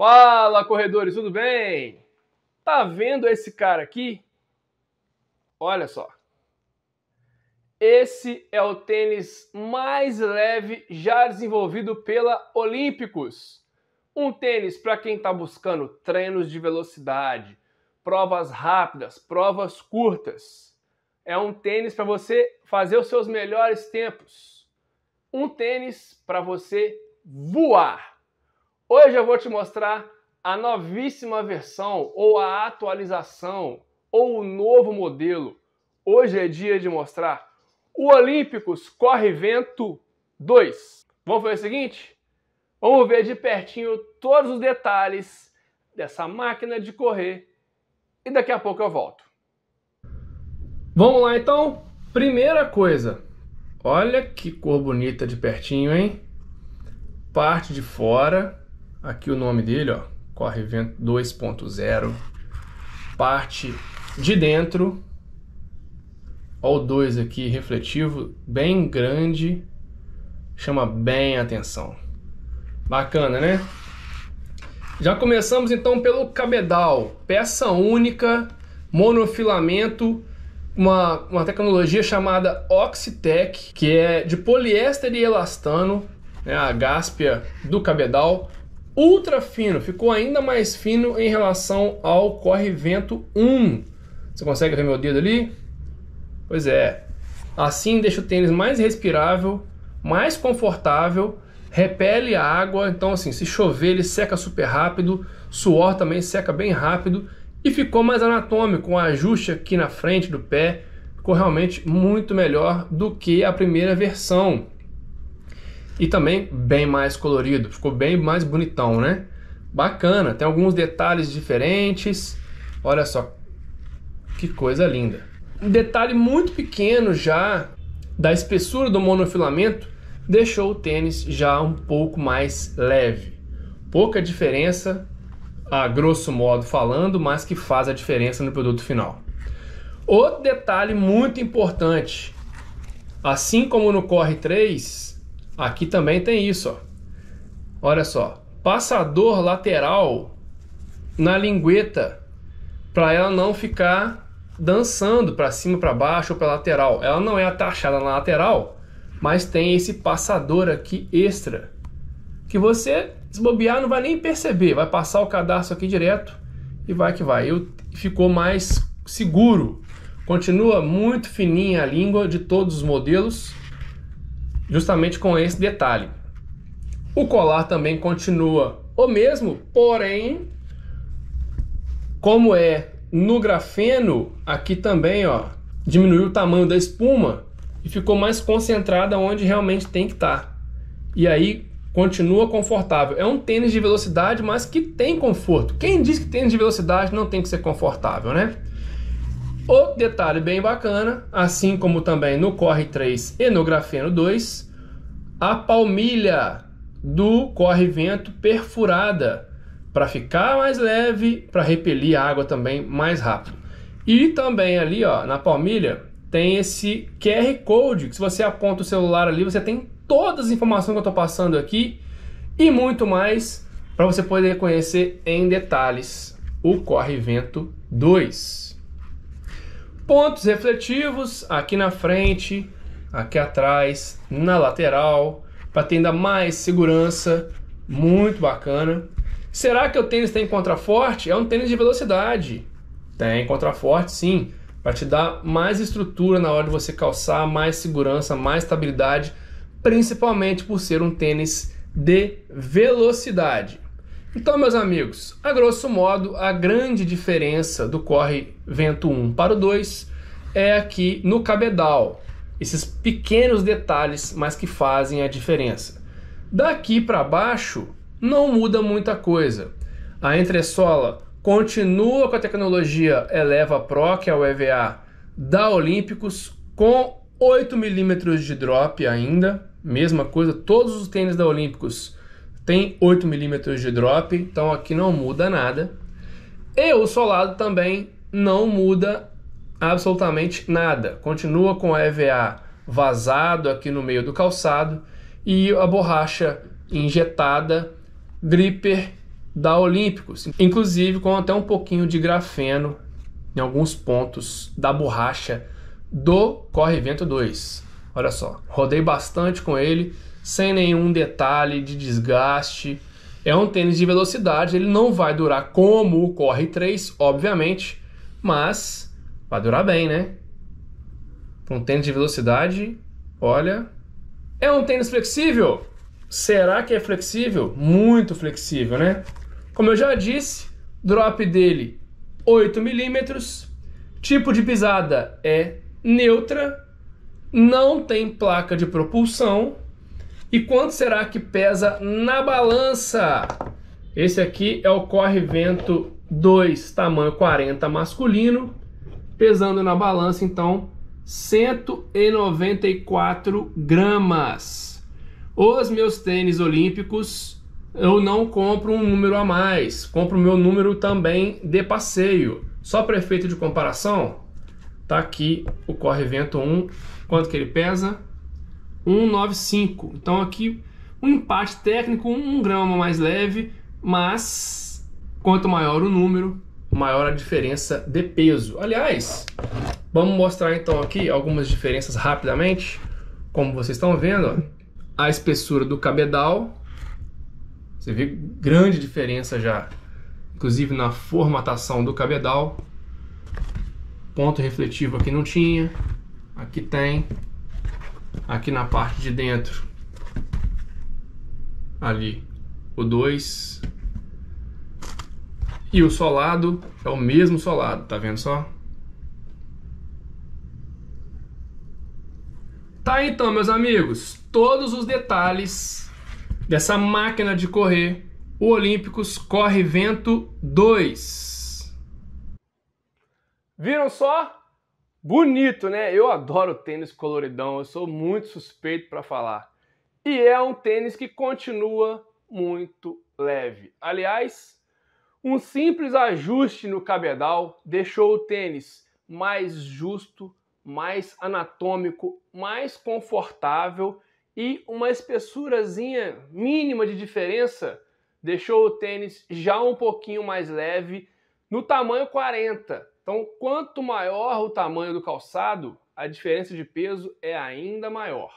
Fala, corredores, tudo bem? Tá vendo esse cara aqui? Olha só. Esse é o tênis mais leve já desenvolvido pela Olímpicos. Um tênis para quem está buscando treinos de velocidade, provas rápidas, provas curtas. É um tênis para você fazer os seus melhores tempos. Um tênis para você voar. Hoje eu vou te mostrar a novíssima versão ou a atualização ou o novo modelo. Hoje é dia de mostrar o Olímpicos Corre Vento 2. Vamos fazer o seguinte? Vamos ver de pertinho todos os detalhes dessa máquina de correr e daqui a pouco eu volto. Vamos lá então. Primeira coisa, olha que cor bonita de pertinho, hein? Parte de fora, aqui o nome dele, ó, Vento 2.0, parte de dentro, ó o 2 aqui refletivo, bem grande, chama bem a atenção. Bacana, né? Já começamos então pelo cabedal, peça única, monofilamento, uma, uma tecnologia chamada Oxitec, que é de poliéster e elastano, né, a gáspia do cabedal, ultra fino, ficou ainda mais fino em relação ao corre-vento 1. Você consegue ver meu dedo ali? Pois é. Assim deixa o tênis mais respirável, mais confortável, repele a água, então assim, se chover ele seca super rápido, suor também seca bem rápido e ficou mais anatômico, um ajuste aqui na frente do pé, ficou realmente muito melhor do que a primeira versão. E também bem mais colorido, ficou bem mais bonitão, né? Bacana, tem alguns detalhes diferentes. Olha só que coisa linda. Um detalhe muito pequeno já da espessura do monofilamento deixou o tênis já um pouco mais leve. Pouca diferença, a grosso modo falando, mas que faz a diferença no produto final. Outro detalhe muito importante, assim como no Corre 3, Aqui também tem isso, ó. Olha só, passador lateral na lingueta para ela não ficar dançando para cima, para baixo ou para lateral. Ela não é atachada na lateral, mas tem esse passador aqui extra que você se bobear não vai nem perceber, vai passar o cadarço aqui direto e vai que vai. Eu ficou mais seguro. Continua muito fininha a língua de todos os modelos justamente com esse detalhe. O colar também continua o mesmo, porém, como é no grafeno, aqui também ó, diminuiu o tamanho da espuma e ficou mais concentrada onde realmente tem que estar. Tá. E aí continua confortável. É um tênis de velocidade, mas que tem conforto. Quem diz que tênis de velocidade não tem que ser confortável, né? Outro detalhe bem bacana, assim como também no Corre 3 e no Grafeno 2, a palmilha do corre-vento perfurada para ficar mais leve, para repelir água também mais rápido. E também ali, ó, na palmilha tem esse QR Code que se você aponta o celular ali, você tem todas as informações que eu estou passando aqui e muito mais para você poder conhecer em detalhes o Corre Vento 2 pontos refletivos aqui na frente, aqui atrás, na lateral, para ter ainda mais segurança, muito bacana. Será que o tênis tem contraforte? É um tênis de velocidade. Tem contraforte, sim, para te dar mais estrutura na hora de você calçar, mais segurança, mais estabilidade, principalmente por ser um tênis de velocidade. Então, meus amigos, a grosso modo, a grande diferença do corre vento 1 para o 2 é aqui no cabedal. Esses pequenos detalhes, mas que fazem a diferença. Daqui para baixo, não muda muita coisa. A entressola continua com a tecnologia Eleva Pro, que é o EVA da Olímpicos, com 8 milímetros de drop ainda. Mesma coisa, todos os tênis da Olímpicos tem 8 milímetros de drop, então aqui não muda nada. E o solado também não muda absolutamente nada. Continua com a EVA vazado aqui no meio do calçado e a borracha injetada gripper da Olímpicos, inclusive com até um pouquinho de grafeno em alguns pontos da borracha do Corre Vento 2. Olha só, rodei bastante com ele, sem nenhum detalhe de desgaste. É um tênis de velocidade, ele não vai durar como o Corre 3, obviamente, mas vai durar bem, né? Um tênis de velocidade, olha. É um tênis flexível? Será que é flexível? Muito flexível, né? Como eu já disse, drop dele 8 milímetros, tipo de pisada é neutra, não tem placa de propulsão, e quanto será que pesa na balança? Esse aqui é o corre-vento 2, tamanho 40 masculino, pesando na balança então 194 gramas. Os meus tênis olímpicos eu não compro um número a mais, compro o meu número também de passeio. Só para efeito de comparação, tá aqui o corre-vento 1, quanto que ele pesa? 195. Então aqui um empate técnico, um grama mais leve, mas quanto maior o número, maior a diferença de peso. Aliás, vamos mostrar então aqui algumas diferenças rapidamente. Como vocês estão vendo, ó, a espessura do cabedal, você vê grande diferença já, inclusive na formatação do cabedal. Ponto refletivo aqui não tinha, aqui tem aqui na parte de dentro. Ali, o 2. E o solado é o mesmo solado, tá vendo só? Tá então, meus amigos, todos os detalhes dessa máquina de correr, o Olímpicos Corre Vento 2. Viram só? Bonito, né? Eu adoro tênis coloridão, eu sou muito suspeito para falar. E é um tênis que continua muito leve. Aliás, um simples ajuste no cabedal deixou o tênis mais justo, mais anatômico, mais confortável e uma espessurazinha mínima de diferença deixou o tênis já um pouquinho mais leve no tamanho 40. Então, quanto maior o tamanho do calçado, a diferença de peso é ainda maior.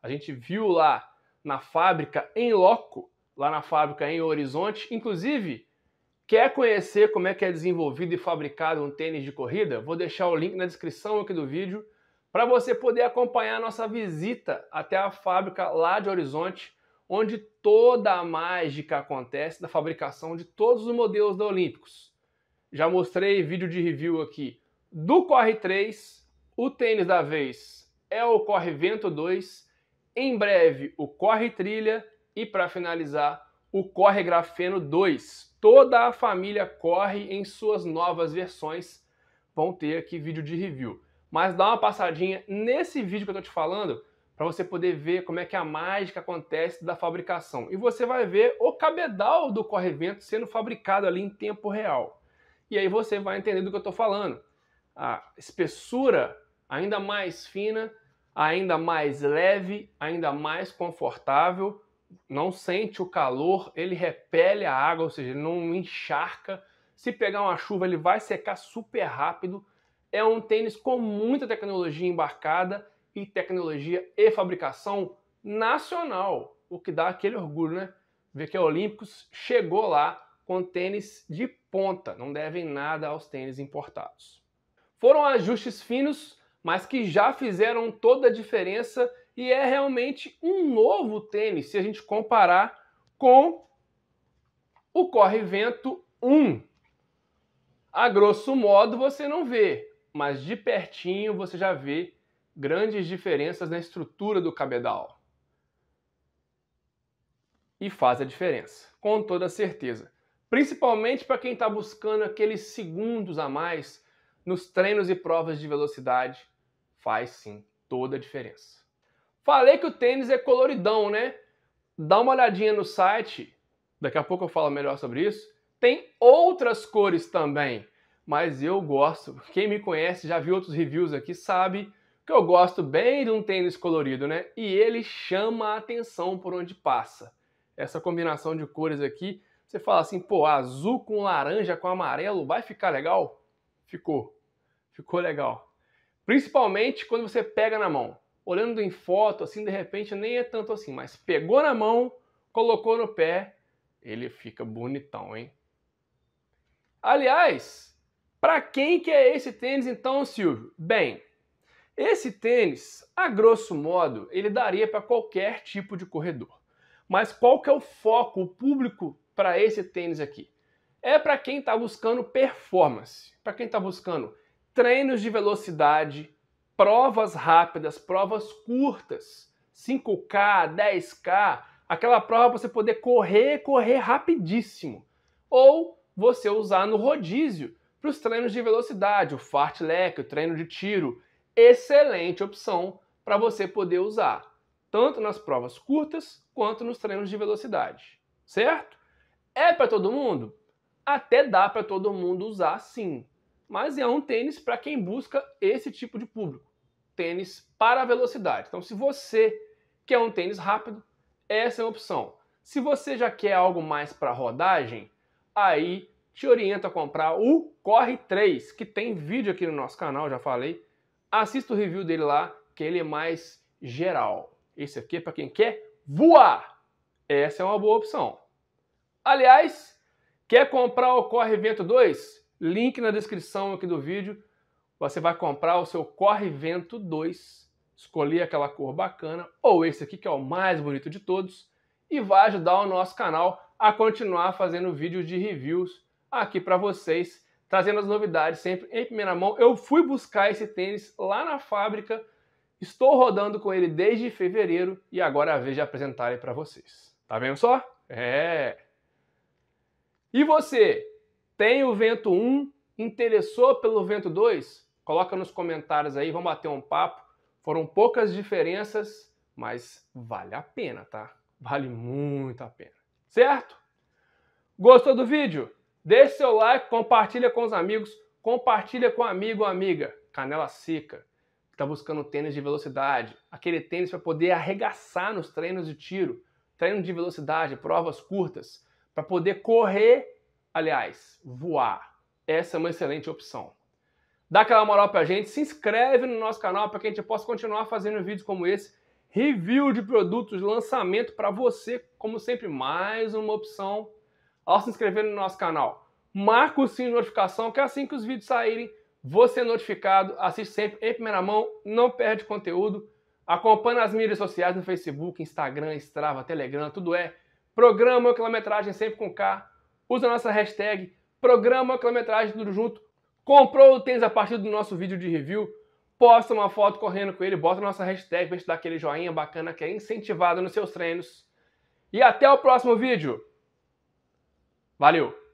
A gente viu lá na fábrica em loco, lá na fábrica em Horizonte, inclusive Quer conhecer como é que é desenvolvido e fabricado um tênis de corrida? Vou deixar o link na descrição aqui do vídeo para você poder acompanhar a nossa visita até a fábrica lá de Horizonte, onde toda a mágica acontece da fabricação de todos os modelos da Olímpicos. Já mostrei vídeo de review aqui do Corre 3, o tênis da vez é o Corre Vento 2, em breve o Corre Trilha e para finalizar o Corre Grafeno 2. Toda a família corre em suas novas versões. Vão ter aqui vídeo de review. Mas dá uma passadinha nesse vídeo que eu estou te falando para você poder ver como é que a mágica acontece da fabricação. E você vai ver o cabedal do correvento sendo fabricado ali em tempo real. E aí você vai entender do que eu estou falando. A espessura ainda mais fina, ainda mais leve, ainda mais confortável, não sente o calor, ele repele a água, ou seja, ele não encharca. Se pegar uma chuva, ele vai secar super rápido. É um tênis com muita tecnologia embarcada e tecnologia e fabricação nacional, o que dá aquele orgulho, né? Ver que a Olímpicos chegou lá com tênis de ponta, não devem nada aos tênis importados. Foram ajustes finos, mas que já fizeram toda a diferença e é realmente um novo tênis se a gente comparar com o Corre-Vento 1. A grosso modo você não vê, mas de pertinho você já vê grandes diferenças na estrutura do cabedal. E faz a diferença, com toda certeza principalmente para quem está buscando aqueles segundos a mais nos treinos e provas de velocidade, faz sim toda a diferença. Falei que o tênis é coloridão, né? Dá uma olhadinha no site, daqui a pouco eu falo melhor sobre isso. Tem outras cores também, mas eu gosto. Quem me conhece, já viu outros reviews aqui, sabe que eu gosto bem de um tênis colorido, né? E ele chama a atenção por onde passa. Essa combinação de cores aqui você fala assim, pô, azul com laranja com amarelo, vai ficar legal? Ficou. Ficou legal. Principalmente quando você pega na mão. Olhando em foto, assim, de repente nem é tanto assim, mas pegou na mão, colocou no pé, ele fica bonitão, hein? Aliás, para quem que é esse tênis então, Silvio? Bem, esse tênis, a grosso modo, ele daria para qualquer tipo de corredor. Mas qual que é o foco, o público para esse tênis aqui? É para quem está buscando performance, para quem está buscando treinos de velocidade, provas rápidas, provas curtas, 5K, 10K, aquela prova para você poder correr, correr rapidíssimo. Ou você usar no rodízio para os treinos de velocidade, o fartlek, o treino de tiro. Excelente opção para você poder usar, tanto nas provas curtas quanto nos treinos de velocidade, certo? É para todo mundo? Até dá para todo mundo usar sim, mas é um tênis para quem busca esse tipo de público. Tênis para velocidade. Então, se você quer um tênis rápido, essa é a opção. Se você já quer algo mais para rodagem, aí te oriento a comprar o Corre 3, que tem vídeo aqui no nosso canal, já falei. Assista o review dele lá, que ele é mais geral. Esse aqui é para quem quer voar. Essa é uma boa opção. Aliás, quer comprar o Corre Vento 2? Link na descrição aqui do vídeo. Você vai comprar o seu Corre Vento 2, escolher aquela cor bacana, ou esse aqui que é o mais bonito de todos, e vai ajudar o nosso canal a continuar fazendo vídeos de reviews aqui para vocês, trazendo as novidades sempre em primeira mão. Eu fui buscar esse tênis lá na fábrica, estou rodando com ele desde fevereiro e agora é a vez de apresentar ele para vocês. Tá vendo só? É. E você, tem o vento 1? Interessou pelo vento 2? Coloca nos comentários aí, vamos bater um papo. Foram poucas diferenças, mas vale a pena, tá? Vale muito a pena. Certo? Gostou do vídeo? Deixe seu like, compartilha com os amigos, compartilha com amigo ou amiga, canela seca, que está buscando tênis de velocidade, aquele tênis para poder arregaçar nos treinos de tiro, treino de velocidade, provas curtas. Para poder correr, aliás, voar. Essa é uma excelente opção. Dá aquela moral para a gente, se inscreve no nosso canal para que a gente possa continuar fazendo vídeos como esse, review de produtos, lançamento para você, como sempre, mais uma opção ao se inscrever no nosso canal. Marca o sininho de notificação, que é assim que os vídeos saírem, você é notificado, assiste sempre em primeira mão, não perde conteúdo. Acompanhe as mídias sociais, no Facebook, Instagram, Strava, Telegram, tudo é Programa quilometragem sempre com K. Usa a nossa hashtag Programa quilometragem tudo junto. Comprou o tênis a partir do nosso vídeo de review? Posta uma foto correndo com ele, bota a nossa hashtag para te dar aquele joinha bacana que é incentivado nos seus treinos. E até o próximo vídeo. Valeu!